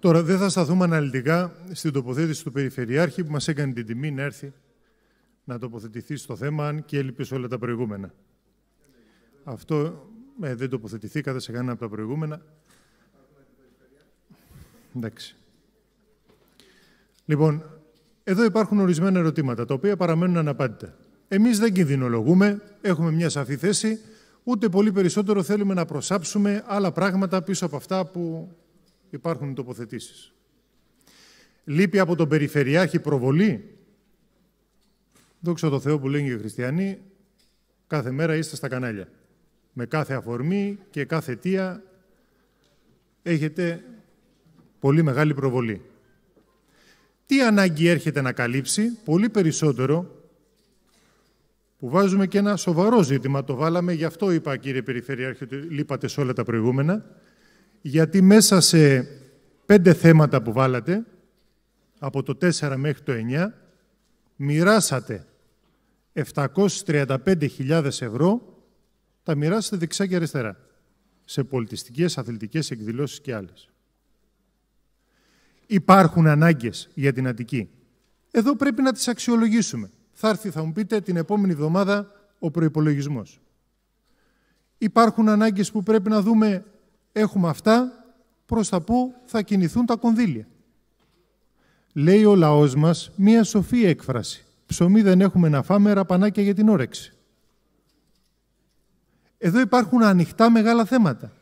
Τώρα δεν θα σταθούμε αναλυτικά στην τοποθέτηση του Περιφερειάρχη που μας έκανε την τιμή να έρθει να τοποθετηθεί στο θέμα, αν και έλειπε όλα τα προηγούμενα. Αυτό ε, δεν τοποθετηθήκατε σε κανένα από τα προηγούμενα. Εντάξει. Λοιπόν, εδώ υπάρχουν ορισμένα ερωτήματα, τα οποία παραμένουν αναπάντητα. Εμείς δεν κινδυνολογούμε, έχουμε μια σαφή θέση, ούτε πολύ περισσότερο θέλουμε να προσάψουμε άλλα πράγματα πίσω από αυτά που υπάρχουν τοποθετήσεις. Λείπει από τον Περιφερειάρχη προβολή. Δόξα τω Θεώ που λένε και οι χριστιανοί, κάθε μέρα είστε στα κανάλια. Με κάθε αφορμή και κάθε αιτία έχετε πολύ μεγάλη προβολή. Τι ανάγκη έρχεται να καλύψει, πολύ περισσότερο, που βάζουμε και ένα σοβαρό ζήτημα, το βάλαμε, γι' αυτό είπα κύριε Περιφερειάρχη ότι λείπατε σε όλα τα προηγούμενα, γιατί μέσα σε πέντε θέματα που βάλατε, από το 4 μέχρι το 9, μοιράσατε 735.000 ευρώ, τα μοιράσατε δεξιά και αριστερά, σε πολιτιστικές, αθλητικές εκδηλώσεις και άλλες. Υπάρχουν ανάγκες για την Αττική. Εδώ πρέπει να τις αξιολογήσουμε. Θα έρθει, θα μου πείτε, την επόμενη εβδομάδα ο προϋπολογισμός. Υπάρχουν ανάγκες που πρέπει να δούμε έχουμε αυτά προς τα που θα κινηθούν τα κονδύλια. Λέει ο λαός μας μία σοφή έκφραση. Ψωμί δεν έχουμε να φάμε, ραπανάκια για την όρεξη. Εδώ υπάρχουν ανοιχτά μεγάλα θέματα.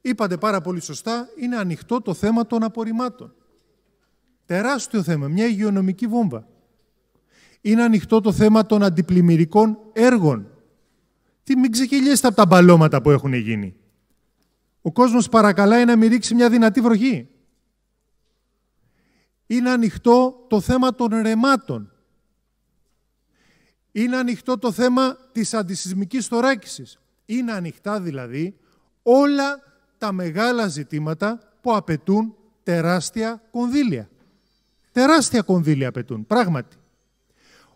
Είπατε πάρα πολύ σωστά, είναι ανοιχτό το θέμα των απορριμμάτων. Τεράστιο θέμα, μια υγειονομική βόμβα. Είναι ανοιχτό το θέμα των αντιπλημμυρικών έργων. Τι μην ξεκυλιέστε από τα μπαλώματα που έχουν γίνει. Ο κόσμος παρακαλάει να μυρίξει μια δυνατή βροχή. Είναι ανοιχτό το θέμα των ρεμάτων. Είναι ανοιχτό το θέμα της αντισυσμικής θωράκισης. Είναι ανοιχτά δηλαδή όλα τα μεγάλα ζητήματα που απαιτούν τεράστια κονδύλια. Τεράστια κονδύλια απαιτούν, πράγματι.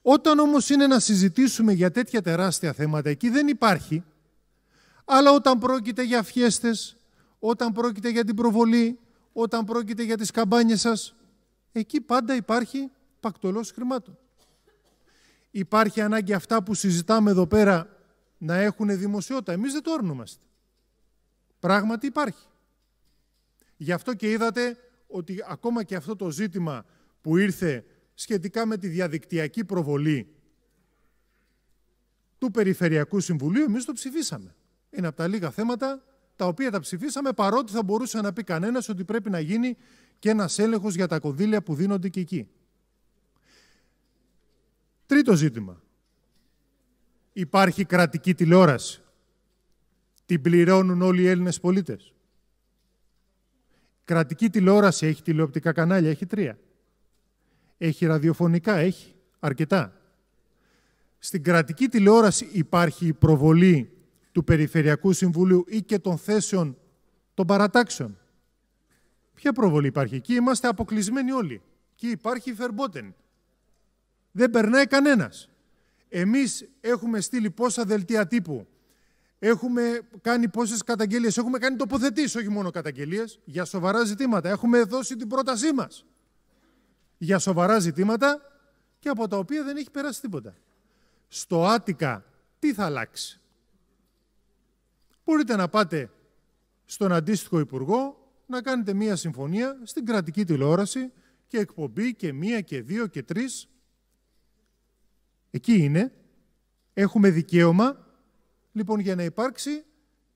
Όταν όμως είναι να συζητήσουμε για τέτοια τεράστια θέματα, εκεί δεν υπάρχει αλλά όταν πρόκειται για φιέστες, όταν πρόκειται για την προβολή, όταν πρόκειται για τις καμπάνιες σας, εκεί πάντα υπάρχει πακτολός χρημάτων. Υπάρχει ανάγκη αυτά που συζητάμε εδώ πέρα να έχουν δημοσιότητα. Εμείς δεν το όρνομαστε. Πράγματι υπάρχει. Γι' αυτό και είδατε ότι ακόμα και αυτό το ζήτημα που ήρθε σχετικά με τη διαδικτυακή προβολή του Περιφερειακού Συμβουλίου, εμείς το ψηφίσαμε είναι από τα λίγα θέματα τα οποία τα ψηφίσαμε, παρότι θα μπορούσε να πει κανένας ότι πρέπει να γίνει και ένας έλεγχος για τα κονδύλια που δίνονται και εκεί. Τρίτο ζήτημα. Υπάρχει κρατική τηλεόραση. Την πληρώνουν όλοι οι Έλληνες πολίτες. Κρατική τηλεόραση έχει τηλεοπτικά κανάλια, έχει τρία. Έχει ραδιοφωνικά, έχει αρκετά. Στην κρατική τηλεόραση υπάρχει η προβολή του Περιφερειακού Συμβουλίου ή και των θέσεων των παρατάξεων. Ποια προβολή υπάρχει εκεί, είμαστε αποκλεισμένοι όλοι. Εκεί υπάρχει φερμπότεν. Δεν περνάει κανένας. Εμείς έχουμε στείλει πόσα δελτία τύπου, έχουμε κάνει πόσες καταγγελίες, έχουμε κάνει τοποθετήσεις όχι μόνο καταγγελίες, για σοβαρά ζητήματα. Έχουμε δώσει την πρότασή μας για σοβαρά ζητήματα και από τα οποία δεν έχει περάσει τίποτα. Στο Άτικα τι θα αλλάξει μπορείτε να πάτε στον αντίστοιχο υπουργό να κάνετε μία συμφωνία στην κρατική τηλεόραση και εκπομπή και μία και δύο και τρεις. Εκεί είναι. Έχουμε δικαίωμα λοιπόν για να υπάρξει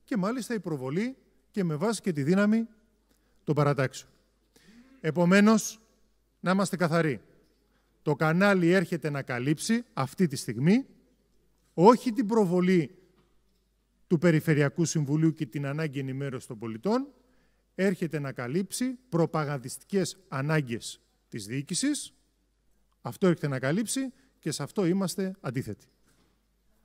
και μάλιστα η προβολή και με βάση και τη δύναμη των παρατάξεων. Επομένως, να είμαστε καθαροί. Το κανάλι έρχεται να καλύψει αυτή τη στιγμή όχι την προβολή του Περιφερειακού Συμβουλίου και την ανάγκη ενημέρωσης των πολιτών, έρχεται να καλύψει προπαγανδιστικές ανάγκες της διοίκησης, αυτό έρχεται να καλύψει και σε αυτό είμαστε αντίθετοι.